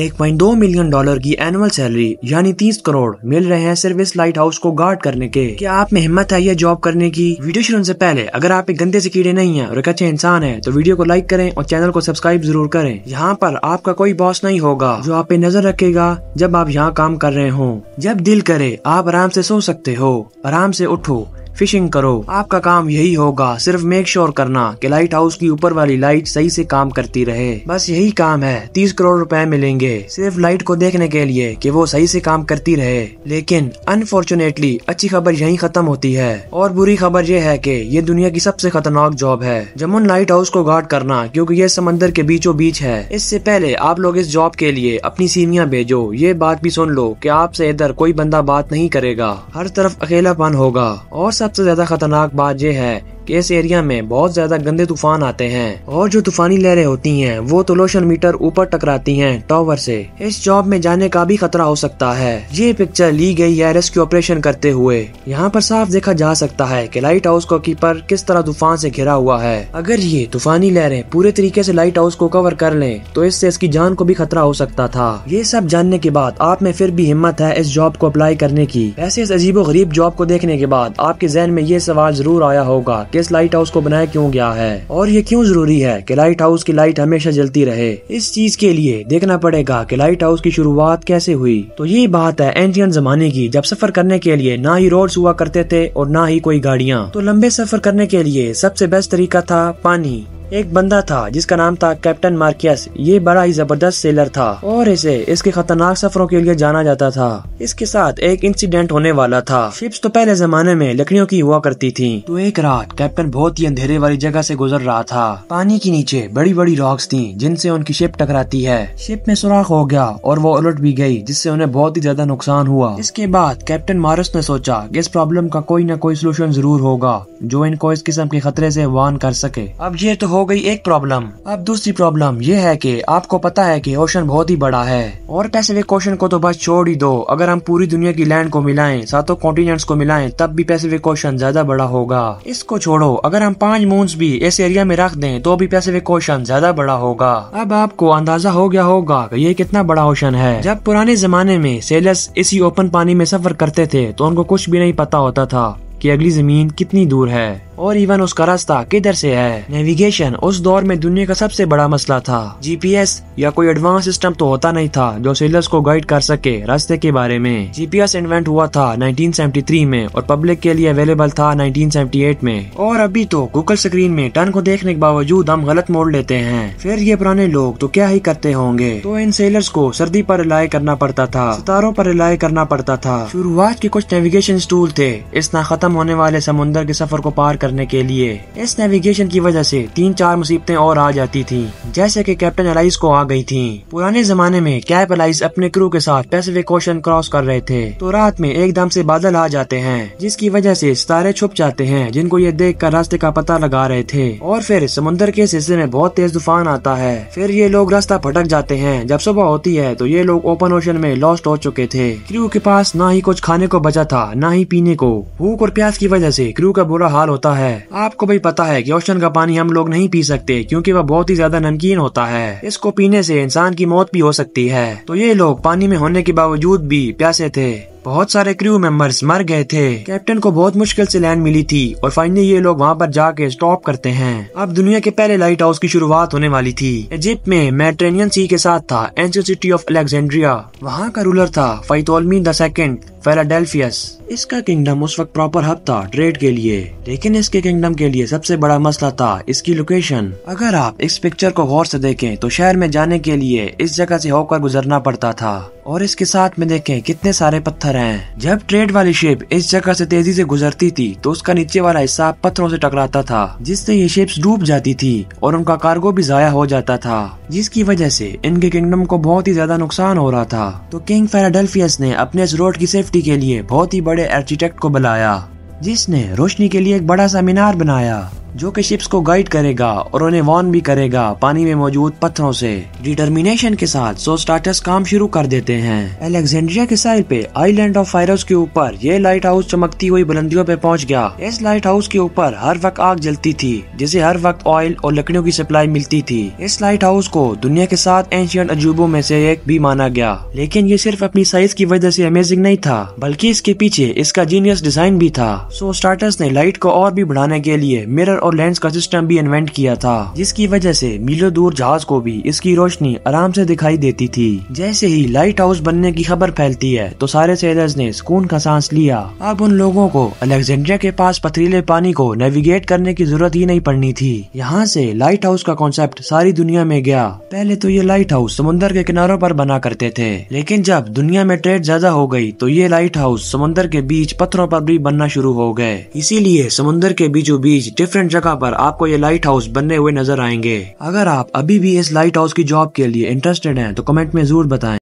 1.2 million dollar की annual salary यानी 30 करोड़ मिल रहे हैं सिर्फ इस लाइट हाउस को गार्ड करने के क्या आप में हिम्मत है ये जॉब करने की वीडियो शुरू से पहले अगर आप एक गंदे से कीड़े नहीं है और एक अच्छे इंसान है तो वीडियो को लाइक करें और चैनल को सब्सक्राइब जरूर करें यहाँ पर आपका कोई बॉस नहीं होगा जो आप पे नजर रखेगा जब आप यहाँ काम कर रहे हो जब दिल करे आप आराम से सो सकते हो आराम से उठो फिशिंग करो आपका काम यही होगा सिर्फ मेक श्योर करना कि लाइट हाउस की ऊपर वाली लाइट सही से काम करती रहे बस यही काम है तीस करोड़ रुपए मिलेंगे सिर्फ लाइट को देखने के लिए कि वो सही से काम करती रहे लेकिन अनफॉर्चुनेटली अच्छी खबर यही खत्म होती है और बुरी खबर ये है की ये दुनिया की सबसे खतरनाक जॉब है जमुन लाइट हाउस को गार्ड करना क्यूँकी ये समंदर के बीचों बीच है इससे पहले आप लोग इस जॉब के लिए अपनी सीमिया भेजो ये बात भी सुन लो की आपसे इधर कोई बंदा बात नहीं करेगा हर तरफ अकेलापन होगा और सबसे ज्यादा खतरनाक बात यह है कि इस एरिया में बहुत ज्यादा गंदे तूफान आते हैं और जो तूफानी लहरें होती हैं वो तोलोशन मीटर ऊपर टकराती हैं टॉवर से इस जॉब में जाने का भी खतरा हो सकता है ये पिक्चर ली गई है रेस्क्यू ऑपरेशन करते हुए यहाँ पर साफ देखा जा सकता है की लाइट हाउस का कीपर किस तरह तूफान ऐसी घिरा हुआ है अगर ये तूफानी लहरें पूरे तरीके ऐसी लाइट हाउस को कवर कर ले तो इससे इसकी जान को भी खतरा हो सकता था ये सब जानने के बाद आप में फिर भी हिम्मत है इस जॉब को अप्लाई करने की ऐसे इस अजीबो गरीब जॉब को देखने के बाद आपके जहन में ये सवाल जरूर आया होगा किस लाइट हाउस को बनाया क्यों गया है और ये क्यों जरूरी है कि लाइट हाउस की लाइट हमेशा जलती रहे इस चीज के लिए देखना पड़ेगा कि लाइट हाउस की शुरुआत कैसे हुई तो ये बात है एंशियन जमाने की जब सफर करने के लिए ना ही रोड हुआ करते थे और ना ही कोई गाड़ियाँ तो लंबे सफर करने के लिए सबसे बेस्ट तरीका था पानी एक बंदा था जिसका नाम था कैप्टन मार्कियस ये बड़ा ही जबरदस्त सेलर था और इसे इसके खतरनाक सफरों के लिए जाना जाता था इसके साथ एक इंसिडेंट होने वाला था शिप्स तो पहले जमाने में लकड़ियों की हुआ करती थी तो एक रात कैप्टन बहुत ही अंधेरे वाली जगह ऐसी गुजर रहा था पानी के नीचे बड़ी बड़ी रॉक्स थी जिनसे उनकी शिप टकराती है शिप में सुराख हो गया और वो उलट भी गई जिससे उन्हें बहुत ही ज्यादा नुकसान हुआ इसके बाद कैप्टन मारस ने सोचा की इस प्रॉब्लम का कोई न कोई सोल्यूशन जरूर होगा जो इनको इस किस्म के खतरे ऐसी वान कर सके अब ये तो हो हो गई एक प्रॉब्लम अब दूसरी प्रॉब्लम ये है कि आपको पता है कि ओशन बहुत ही बड़ा है और पैसिफिक ओशन को तो बस छोड़ ही दो अगर हम पूरी दुनिया की लैंड को मिलाएं सातों कॉन्टिनेंट्स को मिलाएं तब भी पैसिफिक ओशन ज्यादा बड़ा होगा इसको छोड़ो अगर हम पांच मून्स भी इस एरिया में रख दें तो भी पैसिफिक ओशन ज्यादा बड़ा होगा अब आपको अंदाजा हो गया होगा ये कितना बड़ा ओशन है जब पुराने जमाने में सेलर्स इसी ओपन पानी में सफर करते थे तो उनको कुछ भी नहीं पता होता था कि अगली जमीन कितनी दूर है और इवन उसका रास्ता किधर से है नेविगेशन उस दौर में दुनिया का सबसे बड़ा मसला था जीपीएस या कोई एडवांस सिस्टम तो होता नहीं था जो सेलर्स को गाइड कर सके रास्ते के बारे में जीपीएस इन्वेंट हुआ था 1973 में और पब्लिक के लिए अवेलेबल था 1978 में और अभी तो गूगल स्क्रीन में टर्न को देखने के बावजूद हम गलत मोड़ लेते हैं फिर ये पुराने लोग तो क्या ही करते होंगे तो इन सेलर्स को सर्दी पर रिलाय करना पड़ता था सितारों पर रिलाय करना पड़ता था शुरुआत के कुछ नेविगेशन टूल थे इस ना खत्म होने वाले समुन्दर के सफर को पार कर करने के लिए इस नेविगेशन की वजह से तीन चार मुसीबतें और आ जाती थी जैसे कि कैप्टन एलाइस को आ गई थी पुराने जमाने में कैप एलाइस अपने क्रू के साथ पैसिफिक ओशन क्रॉस कर रहे थे तो रात में एकदम से बादल आ जाते हैं जिसकी वजह से सितारे छुप जाते हैं जिनको ये देख कर रास्ते का पता लगा रहे थे और फिर समुन्दर के सिलसिले में बहुत तेज तूफान आता है फिर ये लोग रास्ता भटक जाते हैं जब सुबह होती है तो ये लोग ओपन ओशन में लॉस्ट हो चुके थे क्रू के पास ना ही कुछ खाने को बचा था ना ही पीने को भूख और प्यास की वजह से क्रू का बुरा हाल होता होता है आपको भी पता है कि ओशन का पानी हम लोग नहीं पी सकते क्योंकि वह बहुत ही ज्यादा नमकीन होता है इसको पीने से इंसान की मौत भी हो सकती है तो ये लोग पानी में होने के बावजूद भी प्यासे थे बहुत सारे क्रू मेंबर्स मर गए थे कैप्टन को बहुत मुश्किल से लैंड मिली थी और फाइनली ये लोग वहाँ पर जाके स्टॉप करते हैं अब दुनिया के पहले लाइट हाउस की शुरुआत होने वाली थी इजिप्ट में मेट्रेनियन सी के साथ था एंशियन सिटी ऑफ अलेक्जेंड्रिया वहाँ का रूलर था फैतोलमी द सेकेंड फेलाडेल्फियस इसका किंगडम उस वक्त प्रॉपर हब था ट्रेड के लिए लेकिन इसके किंगडम के लिए सबसे बड़ा मसला था इसकी लोकेशन अगर आप इस पिक्चर को गौर से देखें तो शहर में जाने के लिए इस जगह से होकर गुजरना पड़ता था और इसके साथ में देखें कितने सारे पत्थर हैं जब ट्रेड वाली शेप इस जगह से तेजी से गुजरती थी तो उसका नीचे वाला हिस्सा पत्थरों से टकराता था जिससे ये शेप्स डूब जाती थी और उनका कार्गो भी जाया हो जाता था जिसकी वजह से इनके किंगडम को बहुत ही ज्यादा नुकसान हो रहा था तो किंग फेराडेल्फियस ने अपने इस रोड की सेफ्टी के लिए बहुत ही बड़े आर्किटेक्ट को बुलाया जिसने रोशनी के लिए एक बड़ा सा मीनार बनाया जो कि शिप्स को गाइड करेगा और उन्हें वॉर्न भी करेगा पानी में मौजूद पत्थरों से डिटर्मिनेशन के साथ सो स्टार्टर्स काम शुरू कर देते हैं अलेक्जेंड्रिया के साइड पे आइलैंड ऑफ फायरस के ऊपर ये लाइट हाउस चमकती हुई बुलंदियों पे पहुंच गया इस लाइट हाउस के ऊपर हर वक्त आग जलती थी जिसे हर वक्त ऑयल और लकड़ियों की सप्लाई मिलती थी इस लाइट हाउस को दुनिया के साथ एंशियंट अजूबों में से एक भी माना गया लेकिन ये सिर्फ अपनी साइज की वजह से अमेजिंग नहीं था बल्कि इसके पीछे इसका जीनियस डिजाइन भी था सो स्टार्टर्स ने लाइट को और भी बढ़ाने के लिए मिरर और लेंस का सिस्टम भी इन्वेंट किया था जिसकी वजह से मीलो दूर जहाज को भी इसकी रोशनी आराम से दिखाई देती थी जैसे ही लाइट हाउस बनने की खबर फैलती है तो सारे सेलर्स ने सुकून का सांस लिया अब उन लोगों को अलेक्जेंड्रिया के पास पथरीले पानी को नेविगेट करने की जरूरत ही नहीं पड़नी थी यहाँ से लाइट हाउस का कॉन्सेप्ट सारी दुनिया में गया पहले तो ये लाइट हाउस समुन्दर के किनारों पर बना करते थे लेकिन जब दुनिया में ट्रेड ज्यादा हो गई तो ये लाइट हाउस समुन्दर के बीच पत्थरों पर भी बनना शुरू हो गए इसीलिए समुन्दर के बीचों बीच डिफरेंट जगह पर आपको ये लाइट हाउस बनने हुए नजर आएंगे अगर आप अभी भी इस लाइट हाउस की जॉब के लिए इंटरेस्टेड हैं तो कमेंट में जरूर बताएं